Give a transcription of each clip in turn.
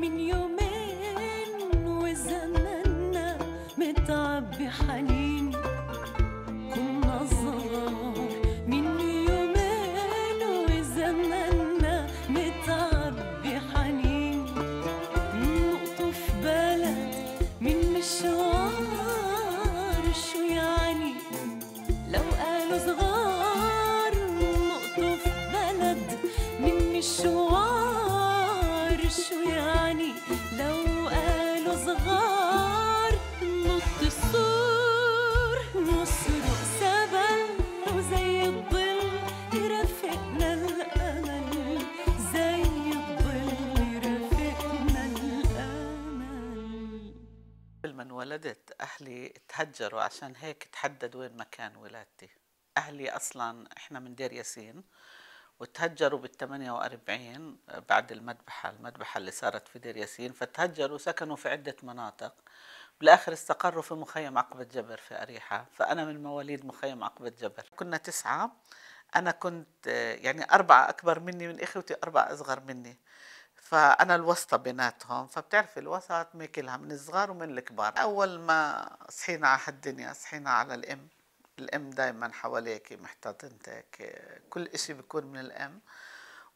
من يومين وزمنا متعب بحنين تهجروا عشان هيك تحدد وين مكان ولادتي أهلي أصلا إحنا من دير ياسين وتهجروا بال 48 بعد المذبحة المذبحة اللي صارت في دير ياسين فتهجروا سكنوا في عدة مناطق بالآخر استقروا في مخيم عقبة جبر في أريحة فأنا من مواليد مخيم عقبة جبر كنا تسعة أنا كنت يعني أربعة أكبر مني من إخوتي أربعة أصغر مني فأنا الوسطى بيناتهم فبتعرفي الوسط ماكلها من الصغار ومن الكبار أول ما صحينا على هالدنيا صحينا على الأم الأم دايما حواليك محتضنتك كل إشي بيكون من الأم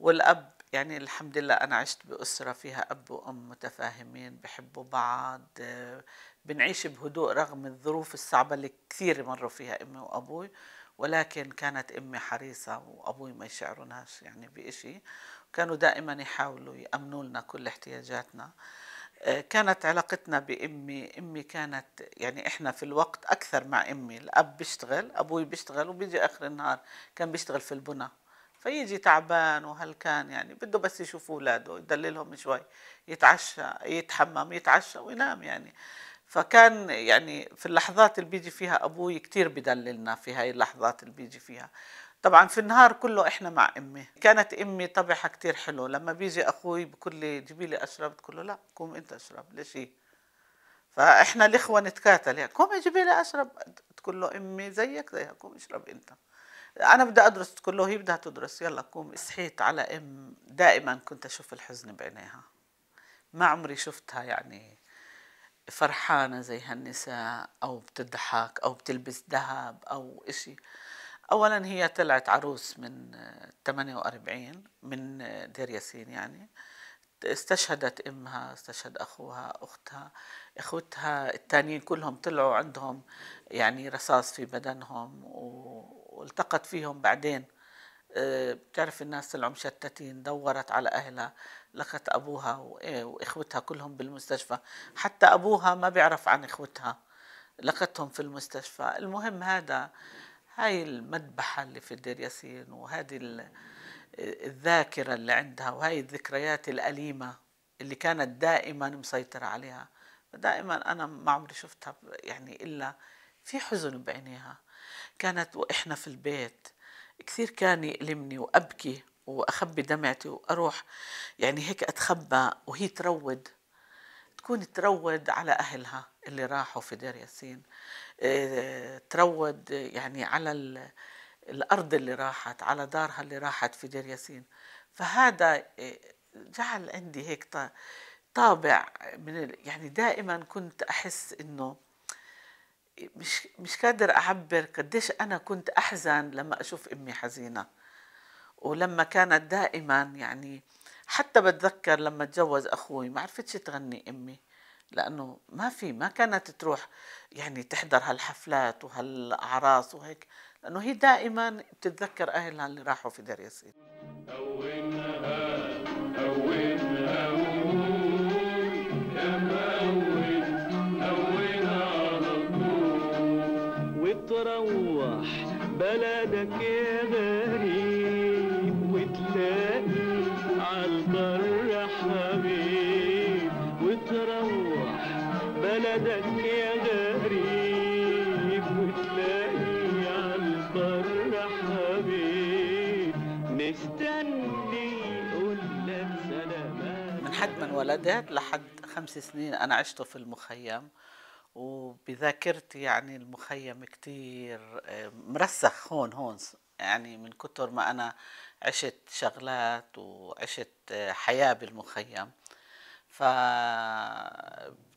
والأب يعني الحمد لله أنا عشت بأسرة فيها أب وأم متفاهمين بحبوا بعض بنعيش بهدوء رغم الظروف الصعبة اللي كثير مروا فيها أمي وأبوي ولكن كانت امي حريصه وابوي ما يشعروناش يعني بشيء كانوا دائما يحاولوا يامنوا لنا كل احتياجاتنا آه، كانت علاقتنا بامي امي كانت يعني احنا في الوقت اكثر مع امي الاب بيشتغل ابوي بيشتغل وبيجي اخر النهار كان بيشتغل في البنى فيجي تعبان وهلكان يعني بده بس يشوف اولاده يدللهم شوي يتعشى يتحمم يتعشى وينام يعني فكان يعني في اللحظات اللي بيجي فيها أبوي كثير بدللنا في هاي اللحظات اللي بيجي فيها طبعا في النهار كله احنا مع امي كانت امي طبعها كثير حلو لما بيجي اخوي بقول لي جيبي لي اشرب تقول له لا قوم انت اشرب ليش فاحنا الاخوه نتكاتل يعني قومي جيبي لي اشرب تقول له امي زيك زيها قوم اشرب انت انا بدي ادرس تقول له هي بدها تدرس يلا قوم صحيت على ام دائما كنت اشوف الحزن بعينيها ما عمري شفتها يعني فرحانة زي هالنساء أو بتضحك أو بتلبس ذهب أو إشي أولا هي طلعت عروس من 48 من دير ياسين يعني استشهدت امها استشهد اخوها اختها اخوتها التانيين كلهم طلعوا عندهم يعني رصاص في بدنهم والتقت فيهم بعدين أه، بتعرف الناس طلعوا مشتتين دورت على اهلها لقت أبوها إيه، وإخوتها كلهم بالمستشفى حتى أبوها ما بيعرف عن إخوتها لقتهم في المستشفى المهم هذا هاي المذبحة اللي في الدير ياسين وهذه الذاكرة اللي عندها وهاي الذكريات الأليمة اللي كانت دائما مسيطرة عليها دائما أنا ما عمري شفتها يعني إلا في حزن بعينيها كانت وإحنا في البيت كثير كان يألمني وأبكي واخبي دمعتي واروح يعني هيك اتخبى وهي تروض تكون تروض على اهلها اللي راحوا في دير ياسين آه، تروض يعني على الارض اللي راحت على دارها اللي راحت في دير ياسين فهذا آه، جعل عندي هيك طابع من يعني دائما كنت احس انه مش مش قادر اعبر قديش انا كنت احزن لما اشوف امي حزينه ولما كانت دائما يعني حتى بتذكر لما تجوز اخوي ما عرفتش تغني امي لانه ما في ما كانت تروح يعني تحضر هالحفلات وهالاعراس وهيك لانه هي دائما بتتذكر اهلها اللي راحوا في دار ياسين بدأت لحد خمس سنين أنا عشته في المخيم وبذاكرتي يعني المخيم كتير آه، مرسخ هون هون يعني من كتر ما أنا عشت شغلات وعشت آه، حياة بالمخيم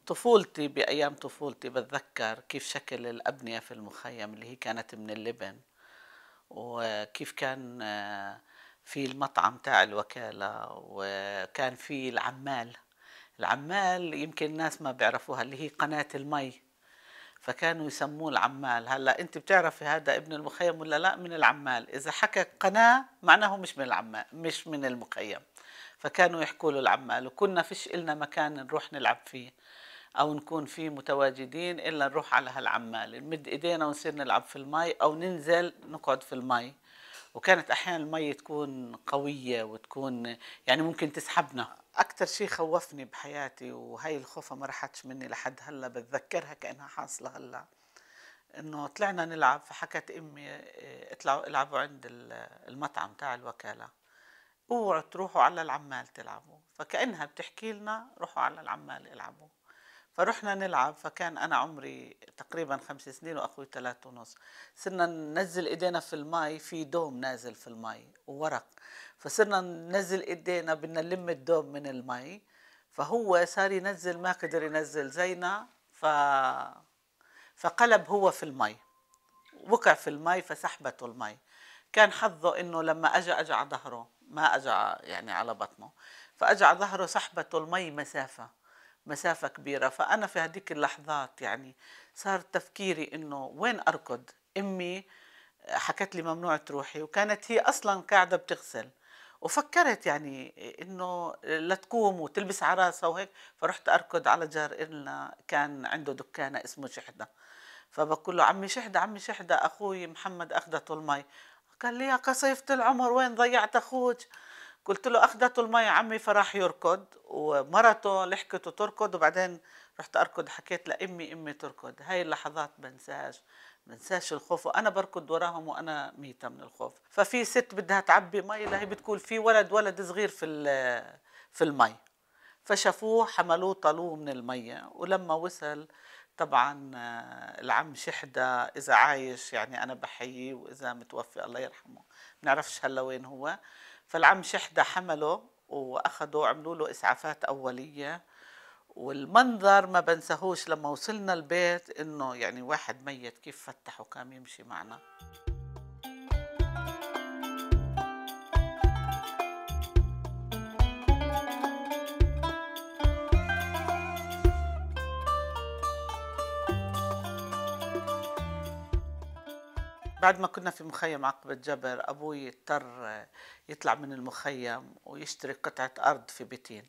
فطفولتي بأيام طفولتي بتذكر كيف شكل الأبنية في المخيم اللي هي كانت من اللبن وكيف كان آه، في المطعم تاع الوكالة وكان في العمال العمال يمكن الناس ما بيعرفوها اللي هي قناة المي فكانوا يسموه العمال هلا انت بتعرفي هذا ابن المخيم ولا لا من العمال اذا حكى قناه معناه مش من العمال مش من المخيم فكانوا يحكوا له العمال وكنا فيش إلنا مكان نروح نلعب فيه أو نكون فيه متواجدين إلا نروح على هالعمال نمد إيدينا ونصير نلعب في المي أو ننزل نقعد في المي وكانت احيانا المي تكون قويه وتكون يعني ممكن تسحبنا اكثر شيء خوفني بحياتي وهي الخوفه ما راحتش مني لحد هلا بتذكرها كانها حاصله هلا انه طلعنا نلعب فحكت امي آه، اطلعوا العبوا عند المطعم تاع الوكاله اوعوا تروحوا على العمال تلعبوا فكانها بتحكي لنا روحوا على العمال العبوا فرحنا نلعب فكان انا عمري تقريبا خمس سنين واخوي ثلاثة ونص صرنا ننزل ايدينا في المي في دوم نازل في المي وورق فصرنا ننزل ايدينا بدنا نلم الدوم من المي فهو صار ينزل ما قدر ينزل زينا ف فقلب هو في المي وقع في المي فسحبته المي كان حظه انه لما اجى اجى على ظهره ما اجى يعني على بطنه فاجى على ظهره سحبته المي مسافه مسافة كبيرة فأنا في هذيك اللحظات يعني صار تفكيري إنه وين أركض أمي حكت لي ممنوع تروحي وكانت هي أصلا قاعدة بتغسل وفكرت يعني انه لا تقوم وتلبس على راسها وهيك فرحت اركض على جار إلنا كان عنده دكانه اسمه شحده فبقول له عمي شحده عمي شحده اخوي محمد اخذته المي قال لي يا قصيفة العمر وين ضيعت اخوك قلت له اخذته المي عمي فراح يركض ومرته لحقته تركض وبعدين رحت اركض حكيت لامي امي تركض هاي اللحظات بنساش بنساش الخوف وانا بركض وراهم وانا ميته من الخوف ففي ست بدها تعبي مي لهي بتقول في ولد ولد صغير في في المي فشافوه حملوه طلوه من المية ولما وصل طبعا العم شحدة إذا عايش يعني أنا بحييه وإذا متوفي الله يرحمه بنعرفش هلا وين هو فالعم شحدة حمله وأخدوا عملوا له إسعافات أولية والمنظر ما بنساهوش لما وصلنا البيت إنه يعني واحد ميت كيف فتح وكان يمشي معنا بعد ما كنا في مخيم عقبة جبر أبوي اضطر يطلع من المخيم ويشتري قطعة أرض في بيتين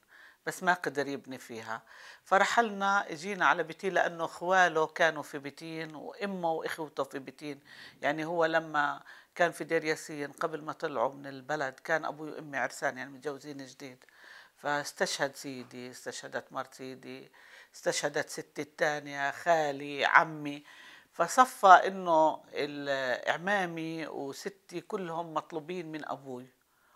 بس ما قدر يبني فيها فرحلنا اجينا على بيتين لأنه أخواله كانوا في بيتين وأمه وإخوته في بيتين يعني هو لما كان في دير ياسين قبل ما طلعوا من البلد كان أبوي وأمي عرسان يعني متجوزين جديد فاستشهد سيدي استشهدت مرت سيدي استشهدت ستي الثانية خالي عمي فصفى انه عمامي وستي كلهم مطلوبين من ابوي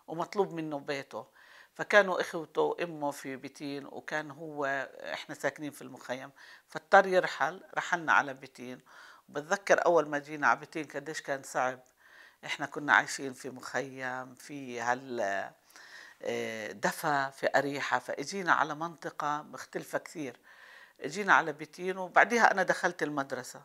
ومطلوب منه بيته فكانوا اخوته وامه في بيتين وكان هو احنا ساكنين في المخيم فاضطر يرحل رحلنا على بيتين بتذكر اول ما جينا على بيتين قديش كان صعب احنا كنا عايشين في مخيم في هال آه، دفا في أريحة فإجينا على منطقة مختلفة كثير إجينا على بيتين وبعديها أنا دخلت المدرسة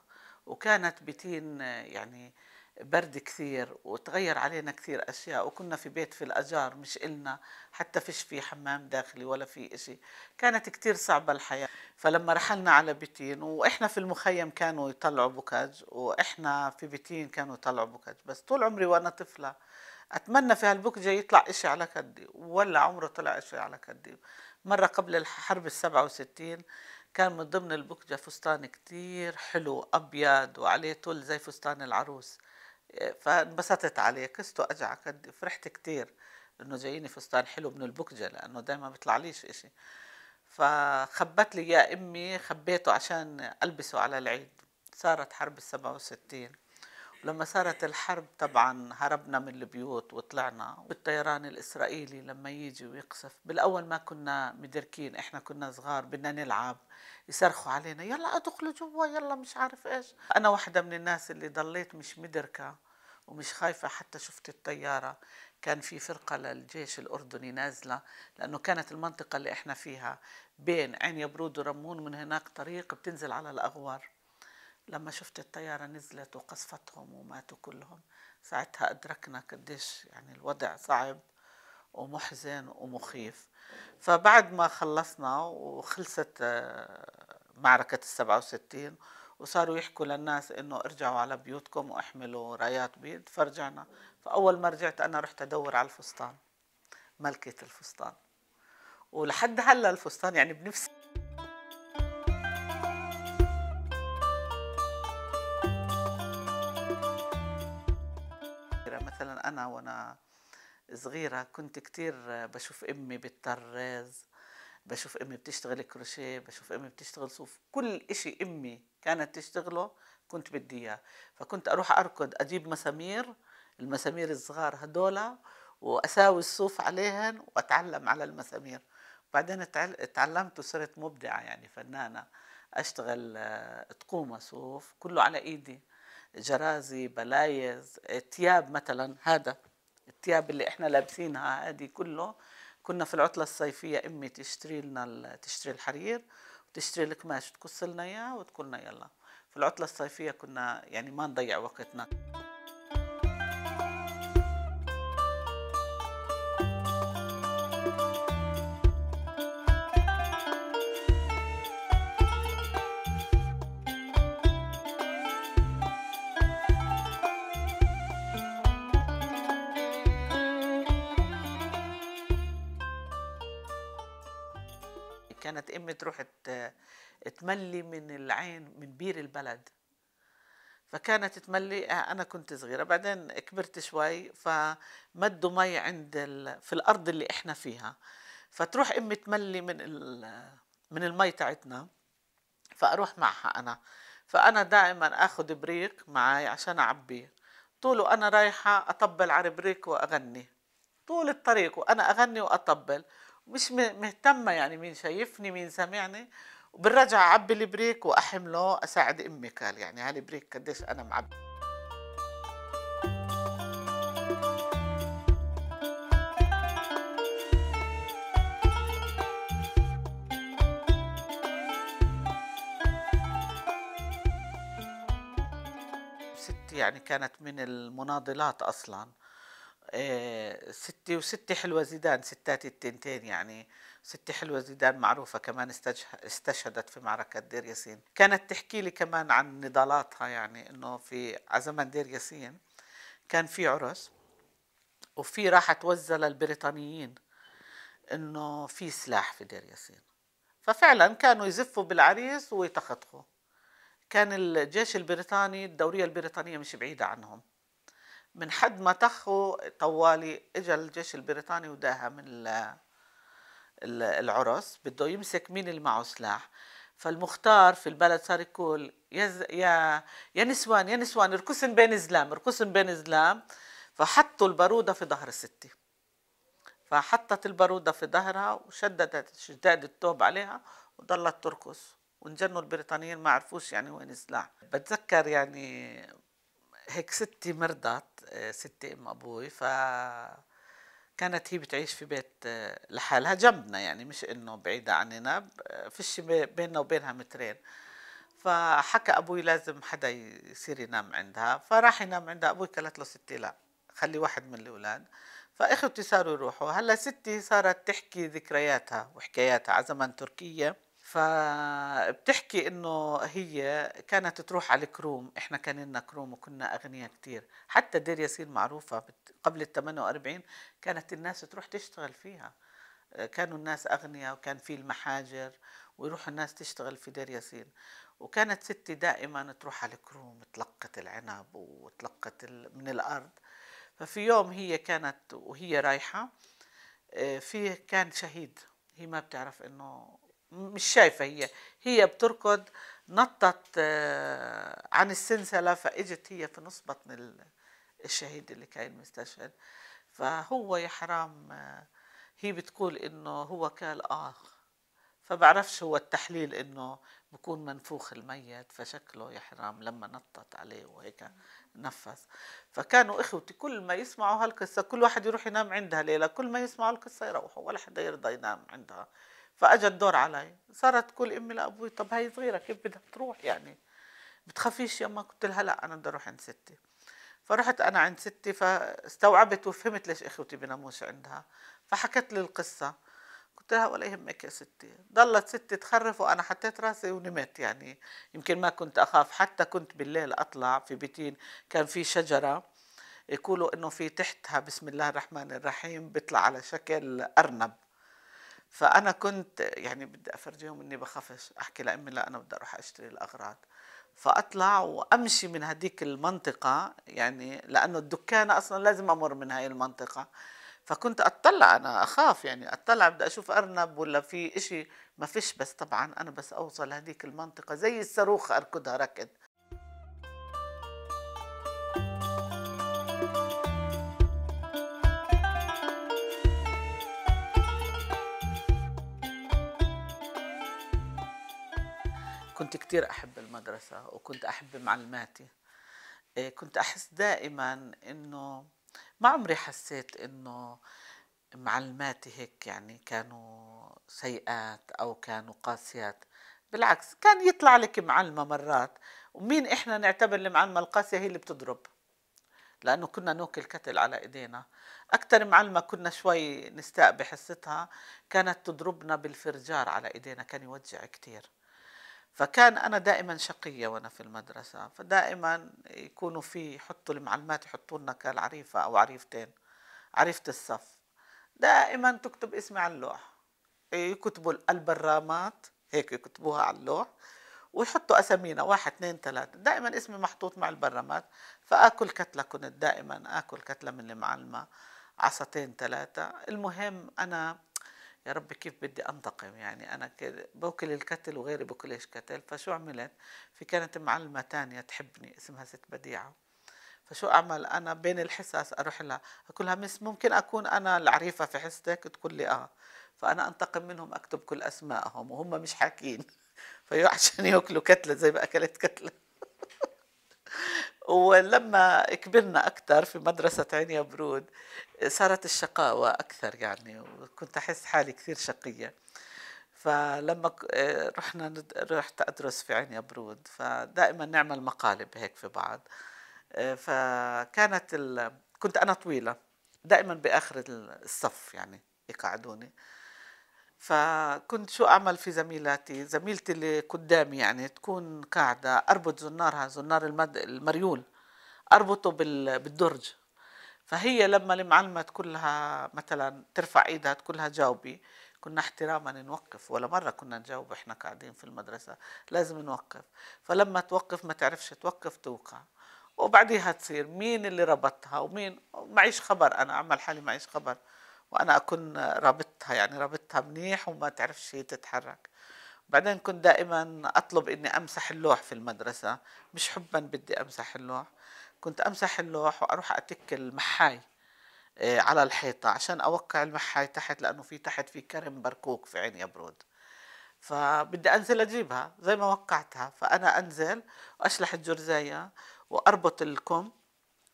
وكانت بتين يعني برد كثير وتغير علينا كثير أشياء وكنا في بيت في الأجار مش إلنا حتى فيش في حمام داخلي ولا في شيء كانت كثير صعبة الحياة فلما رحلنا على بتين وإحنا في المخيم كانوا يطلعوا بكاج وإحنا في بتين كانوا يطلعوا بكاج بس طول عمري وأنا طفلة أتمنى في هالبكجة يطلع شيء على كدي ولا عمره طلع شيء على كدي مرة قبل الحرب ال 67 كان من ضمن البكجة فستان كتير حلو أبيض وعليه تل زي فستان العروس آه، فانبسطت عليه كسته أجع فرحت كتير إنه جاييني فستان حلو من البكجة لأنه دايما بيطلع ليش إشي فخبت لي يا أمي خبيته عشان ألبسه على العيد صارت حرب السبعة وستين لما صارت الحرب طبعا هربنا من البيوت وطلعنا والطيران الإسرائيلي لما يجي ويقصف بالأول ما كنا مدركين إحنا كنا صغار بدنا نلعب يصرخوا علينا يلا ادخلوا جوا يلا مش عارف إيش أنا واحدة من الناس اللي ضليت مش مدركة ومش خايفة حتى شفت الطيارة كان في فرقة للجيش الأردني نازلة لأنه كانت المنطقة اللي إحنا فيها بين عين يبرود ورمون من هناك طريق بتنزل على الأغوار لما شفت الطيارة نزلت وقصفتهم وماتوا كلهم ساعتها أدركنا قديش يعني الوضع صعب ومحزن ومخيف فبعد ما خلصنا وخلصت آه، معركة السبعة وستين وصاروا يحكوا للناس انه ارجعوا على بيوتكم واحملوا رايات بيض فرجعنا فاول ما رجعت انا رحت ادور على الفستان ملكة الفستان ولحد هلا الفستان يعني بنفسي وأنا صغيرة كنت كتير بشوف أمي بالطراز بشوف أمي بتشتغل كروشيه بشوف أمي بتشتغل صوف كل إشي أمي كانت تشتغله كنت بدي إياه فكنت أروح أركض أجيب مسامير المسامير الصغار هدول وأساوي الصوف عليهن وأتعلم على المسامير بعدين تعلمت وصرت مبدعة يعني فنانة أشتغل آه، تقومة صوف كله على إيدي جرازي بلايز تياب مثلا هذا التياب اللي احنا لابسينها هذه كله كنا في العطلة الصيفية امي تشتري لنا تشتري الحرير وتشتري القماش تقص لنا اياه وتقول لنا يلا في العطلة الصيفية كنا يعني ما نضيع وقتنا تملي من العين من بير البلد فكانت تملي آه، انا كنت صغيره بعدين كبرت شوي فمدوا مي عند ال... في الارض اللي احنا فيها فتروح امي تملي من ال... من المي تاعتنا فاروح معها انا فانا دائما اخذ بريق معي عشان اعبيه طول وانا رايحه اطبل على بريق واغني طول الطريق وانا اغني واطبل مش مهتمه يعني مين شايفني مين سامعني وبالرجع اعبي البريك واحمله اساعد امي قال يعني هالبريك قديش انا معبي ستي يعني كانت من المناضلات اصلا آه، ستة وستة حلوة زيدان ستات التنتين يعني ستة حلوة زيدان معروفة كمان استشهدت في معركة دير ياسين كانت تحكي لي كمان عن نضالاتها يعني انه في زمن دير ياسين كان في عرس وفي راح توزع للبريطانيين انه في سلاح في دير ياسين ففعلا كانوا يزفوا بالعريس ويتخطفوا كان الجيش البريطاني الدورية البريطانية مش بعيدة عنهم من حد ما طخوا طوالي اجى الجيش البريطاني وداها من العرس بده يمسك مين اللي معه سلاح فالمختار في البلد صار يقول يا يا يا نسوان يا نسوان اركسن بين زلام اركسن بين زلام فحطوا الباروده في ظهر ستي فحطت الباروده في ظهرها وشددت شداد الثوب عليها وضلت ترقص وانجنوا البريطانيين ما عرفوش يعني وين السلاح بتذكر يعني هيك ستي مرضت آه، ستي ام ابوي ف كانت هي بتعيش في بيت آه، لحالها جنبنا يعني مش انه بعيدة عننا فيش بيننا وبينها مترين فحكى ابوي لازم حدا يصير ينام عندها فراح ينام عندها ابوي قالت له ستي لا خلي واحد من الاولاد فاخوتي صاروا يروحوا هلا ستي صارت تحكي ذكرياتها وحكاياتها على زمن تركيا فبتحكي انه هي كانت تروح على الكروم احنا كان لنا كروم وكنا اغنياء كثير حتى دير ياسين معروفه قبل ال 48 كانت الناس تروح تشتغل فيها كانوا الناس اغنياء وكان في المحاجر ويروحوا الناس تشتغل في دير ياسين وكانت ستي دائما تروح على الكروم تلقت العنب وتلقت من الارض ففي يوم هي كانت وهي رايحه آه، في كان شهيد هي ما بتعرف انه مش شايفة هي هي بتركض نطت آه، عن السنسلة فإجت هي في نص بطن الشهيد اللي كان مستشهد فهو يا حرام آه، هي بتقول إنه هو قال آه فبعرفش هو التحليل إنه بكون منفوخ الميت فشكله يا حرام لما نطت عليه وهيك نفذ فكانوا اخوتي كل ما يسمعوا هالقصه كل واحد يروح ينام عندها ليله كل ما يسمعوا القصه يروحوا ولا حدا يرضى ينام عندها فاجى الدور علي صارت تقول امي لابوي طب هي صغيره كيف بدها تروح يعني بتخافيش يما قلت لها لا انا بدي اروح عند ستي فرحت انا عند ستي فاستوعبت وفهمت ليش اخوتي بناموش عندها فحكت لي القصه قلت لها ولا يهمك يا ستي ضلت ستي تخرف وانا حطيت راسي ونمت يعني يمكن ما كنت اخاف حتى كنت بالليل اطلع في بيتين كان في شجره يقولوا انه في تحتها بسم الله الرحمن الرحيم بيطلع على شكل ارنب فانا كنت يعني بدي افرجيهم اني بخافش احكي لامي لا انا بدي اروح اشتري الاغراض فاطلع وامشي من هديك المنطقه يعني لانه الدكان اصلا لازم امر من هاي المنطقه فكنت اطلع انا اخاف يعني اطلع بدي اشوف ارنب ولا في اشي ما فيش بس طبعا انا بس اوصل هذيك المنطقه زي الصاروخ اركضها ركض كثير أحب المدرسة وكنت أحب معلماتي إيه، كنت أحس دائما إنه ما عمري حسيت إنه معلماتي هيك يعني كانوا سيئات أو كانوا قاسيات بالعكس كان يطلع لك معلمة مرات ومين إحنا نعتبر المعلمة القاسية هي اللي بتضرب لأنه كنا نوكل كتل على إيدينا أكثر معلمة كنا شوي نستاء بحصتها كانت تضربنا بالفرجار على إيدينا كان يوجع كثير فكان أنا دائما شقية وأنا في المدرسة فدائما يكونوا في يحطوا المعلمات يحطوا لنا كالعريفة أو عريفتين عريفة الصف دائما تكتب اسمي على اللوح يكتبوا البرامات هيك يكتبوها على اللوح ويحطوا أسامينا واحد اثنين ثلاثة دائما اسمي محطوط مع البرامات فآكل كتلة كنت دائما آكل كتلة من المعلمة عصتين ثلاثة المهم أنا يا رب كيف بدي أنتقم يعني أنا كده بوكل الكتل وغيري بوكلش كتل فشو عملت في كانت معلمة تانية تحبني اسمها ست بديعة فشو أعمل أنا بين الحصص أروح لها أقول لها مس ممكن أكون أنا العريفة في حصتك تقول لي آه فأنا أنتقم منهم أكتب كل أسمائهم وهم مش حاكين فيو عشان ياكلوا كتلة زي ما أكلت كتلة ولما كبرنا أكثر في مدرسة عين برود صارت الشقاوة أكثر يعني وكنت أحس حالي كثير شقية فلما آه، رحنا رحت أدرس في عين برود فدائما نعمل مقالب هيك في بعض آه، فكانت ال... كنت أنا طويلة دائما بآخر الصف يعني يقعدوني فكنت شو أعمل في زميلاتي زميلتي اللي قدامي يعني تكون قاعدة أربط زنارها زنار المد... المريول أربطه بال... بالدرج فهي لما المعلمة تقول لها مثلا ترفع ايدها تقول لها جاوبي كنا احتراما نوقف ولا مرة كنا نجاوب احنا قاعدين في المدرسة لازم نوقف فلما توقف ما تعرفش توقف توقع وبعديها تصير مين اللي ربطها ومين معيش خبر انا اعمل حالي معيش خبر وانا اكون رابطتها يعني رابطتها منيح وما تعرفش هي تتحرك بعدين كنت دائما اطلب اني امسح اللوح في المدرسه مش حبا بدي امسح اللوح كنت امسح اللوح واروح اتك المحاي آه، على الحيطة عشان أوقع المحاي تحت لأنه في تحت في كرم بركوك في عين يبرود فبدي أنزل أجيبها زي ما وقعتها فأنا أنزل وأشلح الجرزاية وأربط الكم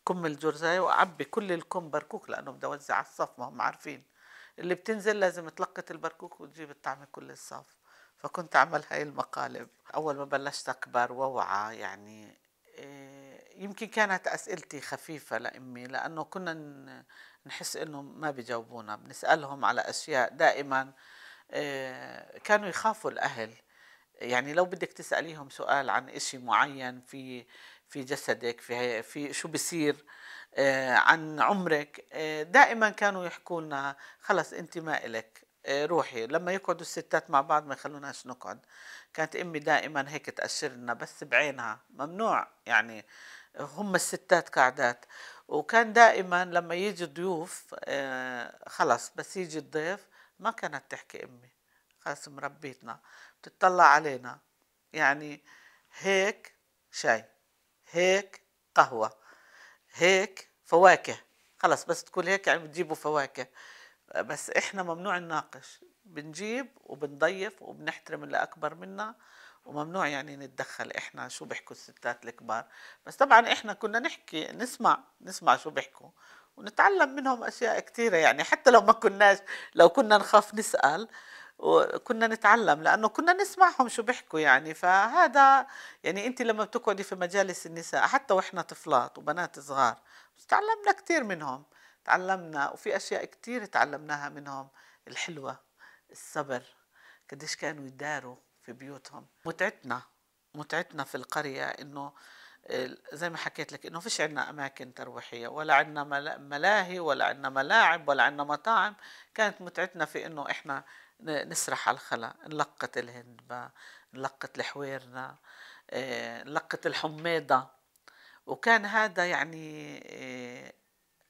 كم الجرزاية وأعبي كل الكم بركوك لأنه بدي أوزع على الصف ما هم عارفين اللي بتنزل لازم تلقط البركوك وتجيب الطعمة كل الصف فكنت أعمل هاي المقالب أول ما بلشت أكبر ووعى يعني إيه، يمكن كانت أسئلتي خفيفة لأمي لأنه كنا نحس إنه ما بيجاوبونا بنسألهم على أشياء دائما إيه، كانوا يخافوا الأهل يعني لو بدك تسأليهم سؤال عن إشي معين في في جسدك في في شو بصير آه، عن عمرك آه، دائما كانوا يحكوا لنا خلص انت ما إلك آه، روحي لما يقعدوا الستات مع بعض ما يخلوناش نقعد كانت امي دائما هيك تاشر لنا بس بعينها ممنوع يعني هم الستات قاعدات وكان دائما لما يجي ضيوف خلص بس يجي الضيف ما كانت تحكي امي خلص مربيتنا بتطلع علينا يعني هيك شاي هيك قهوة هيك فواكه خلص بس تقول هيك يعني بتجيبوا فواكه بس احنا ممنوع نناقش بنجيب وبنضيف وبنحترم اللي اكبر منا وممنوع يعني نتدخل احنا شو بيحكوا الستات الكبار بس طبعا احنا كنا نحكي نسمع نسمع شو بيحكوا ونتعلم منهم اشياء كثيره يعني حتى لو ما كناش لو كنا نخاف نسال وكنا نتعلم لانه كنا نسمعهم شو بيحكوا يعني فهذا يعني انت لما بتقعدي في مجالس النساء حتى واحنا طفلات وبنات صغار تعلمنا كثير منهم تعلمنا وفي اشياء كثير تعلمناها منهم الحلوه الصبر قديش كانوا يداروا في بيوتهم متعتنا متعتنا في القريه انه زي ما حكيت لك انه فيش عندنا اماكن ترويحيه ولا عندنا ملاهي ولا عندنا ملاعب ولا عندنا مطاعم كانت متعتنا في انه احنا نسرح على الخلا نلقط الهندبة نلقط الحويرنا آه، نلقط الحميضة وكان هذا يعني آه،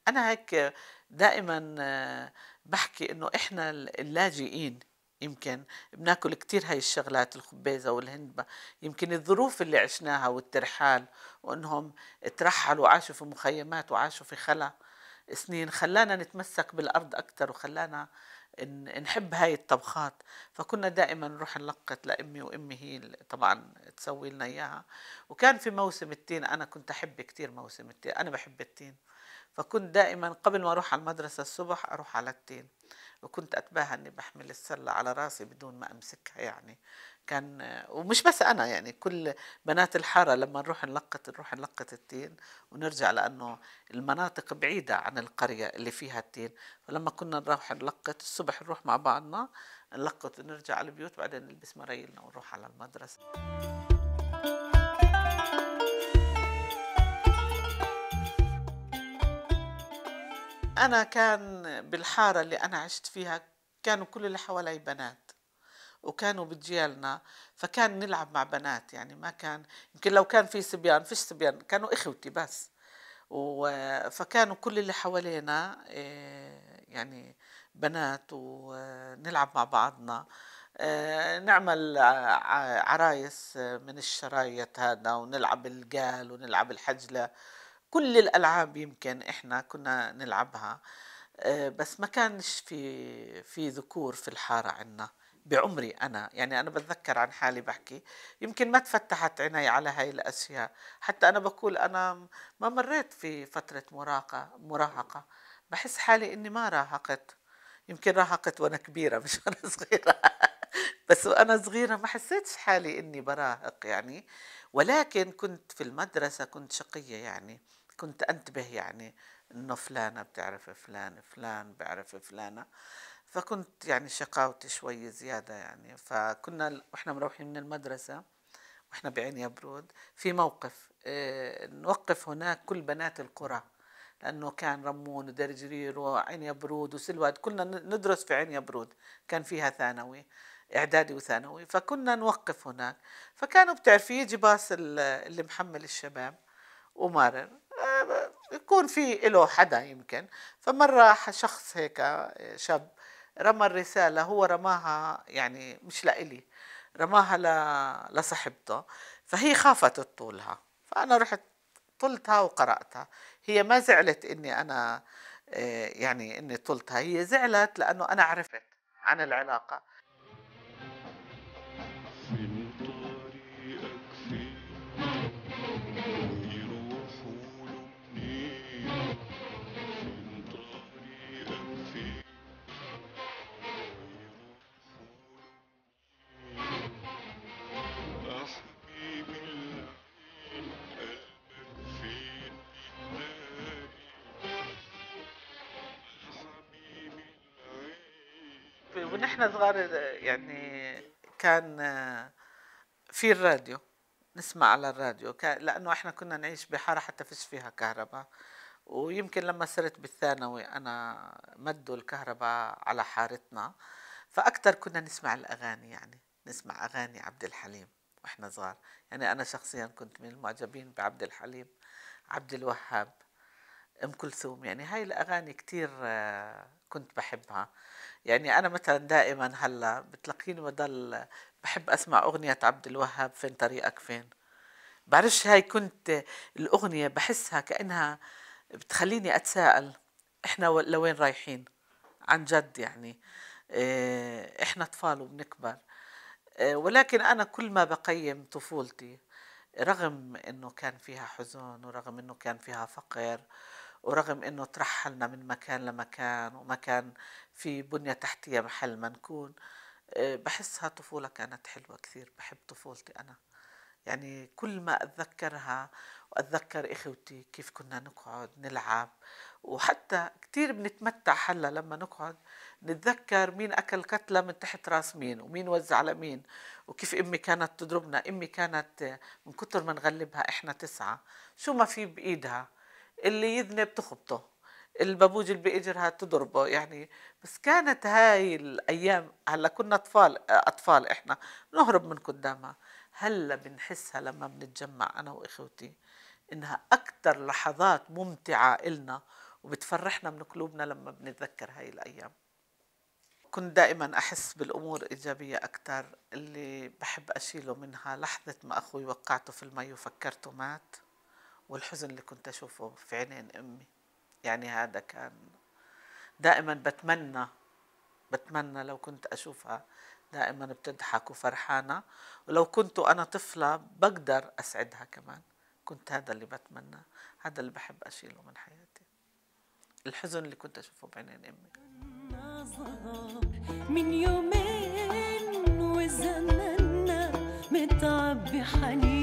أنا هيك دائما آه، بحكي إنه إحنا اللاجئين يمكن بناكل كتير هاي الشغلات الخبيزة والهندبة يمكن الظروف اللي عشناها والترحال وانهم ترحلوا وعاشوا في مخيمات وعاشوا في خلا سنين خلانا نتمسك بالأرض أكتر وخلانا نحب هاي الطبخات فكنا دائما نروح نلقط لامي وامي هي طبعا تسوي لنا اياها وكان في موسم التين انا كنت احب كثير موسم التين انا بحب التين فكنت دائما قبل ما اروح على المدرسه الصبح اروح على التين وكنت اتباهى اني بحمل السله على راسي بدون ما امسكها يعني كان ومش بس انا يعني كل بنات الحاره لما نروح نلقط نروح نلقط التين ونرجع لانه المناطق بعيده عن القريه اللي فيها التين فلما كنا نروح نلقط الصبح نروح مع بعضنا نلقط ونرجع على البيوت بعدين نلبس مرايلنا ونروح على المدرسه أنا كان بالحارة اللي أنا عشت فيها كانوا كل اللي حوالي بنات وكانوا بجيالنا فكان نلعب مع بنات يعني ما كان يمكن لو كان في صبيان فيش صبيان كانوا إخوتي بس فكانوا كل اللي حوالينا إيه، يعني بنات ونلعب مع بعضنا إيه، نعمل عرايس من الشرايط هذا ونلعب القال ونلعب الحجلة كل الألعاب يمكن إحنا كنا نلعبها إيه، بس ما كانش في في ذكور في الحارة عندنا بعمري أنا يعني أنا بتذكر عن حالي بحكي يمكن ما تفتحت عيني على هاي الأشياء حتى أنا بقول أنا ما مريت في فترة مراهقة مراهقة بحس حالي إني ما راهقت يمكن راهقت وأنا كبيرة مش وأنا صغيرة بس وأنا صغيرة ما حسيتش حالي إني براهق يعني ولكن كنت في المدرسة كنت شقية يعني كنت أنتبه يعني إنه فلانة بتعرف فلان فلان بعرف فلانة فكنت يعني شقاوتي شوي زيادة يعني فكنا وإحنا مروحين من المدرسة وإحنا بعين يبرود في موقف آه، نوقف هناك كل بنات القرى لأنه كان رمون ودير جرير وعين يبرود وسلواد كنا ندرس في عين يبرود كان فيها ثانوي إعدادي وثانوي فكنا نوقف هناك فكانوا بتعرفي يجي باص اللي محمل الشباب ومارر آه، يكون في له حدا يمكن فمرة شخص هيك آه، شاب رمى الرسالة هو رماها يعني مش لإلي رماها ل... لصاحبته فهي خافت تطولها فأنا رحت طلتها وقرأتها هي ما زعلت إني أنا آه، يعني إني طلتها هي زعلت لأنه أنا عرفت عن العلاقة ونحن صغار يعني كان في الراديو نسمع على الراديو لانه احنا كنا نعيش بحاره حتى فيش فيها كهرباء ويمكن لما صرت بالثانوي انا مدوا الكهرباء على حارتنا فاكثر كنا نسمع الاغاني يعني نسمع اغاني عبد الحليم واحنا صغار يعني انا شخصيا كنت من المعجبين بعبد الحليم عبد الوهاب ام كلثوم يعني هاي الاغاني كثير كنت بحبها يعني أنا مثلا دائما هلا بتلاقيني بضل بحب أسمع أغنية عبد الوهاب فين طريقك فين بعرفش هاي كنت الأغنية بحسها كأنها بتخليني أتساءل إحنا لوين رايحين عن جد يعني إيه، إحنا أطفال وبنكبر إيه، ولكن أنا كل ما بقيم طفولتي رغم انه كان فيها حزن ورغم انه كان فيها فقر ورغم انه ترحلنا من مكان لمكان ومكان في بنية تحتية محل ما نكون آه، بحسها طفولة كانت حلوة كثير بحب طفولتي أنا يعني كل ما أتذكرها وأتذكر إخوتي كيف كنا نقعد نلعب وحتى كثير بنتمتع هلا لما نقعد نتذكر مين أكل كتلة من تحت راس مين ومين وزع على مين وكيف أمي كانت تضربنا أمي كانت من كتر ما نغلبها إحنا تسعة شو ما في بإيدها اللي يذنب تخبطه البابوج اللي بإجرها تضربه يعني بس كانت هاي الأيام هلا كنا أطفال أطفال إحنا نهرب من قدامها هلا بنحسها لما بنتجمع أنا وإخوتي إنها أكثر لحظات ممتعة إلنا وبتفرحنا من قلوبنا لما بنتذكر هاي الأيام كنت دائما أحس بالأمور إيجابية أكثر اللي بحب أشيله منها لحظة ما أخوي وقعته في المي وفكرته مات والحزن اللي كنت أشوفه في عينين أمي يعني هذا كان دائما بتمنى بتمنى لو كنت أشوفها دائما بتضحك وفرحانة ولو كنت أنا طفلة بقدر أسعدها كمان كنت هذا اللي بتمنى هذا اللي بحب أشيله من حياتي الحزن اللي كنت أشوفه بعينين أمي من يومين وزمننا متعبي حنين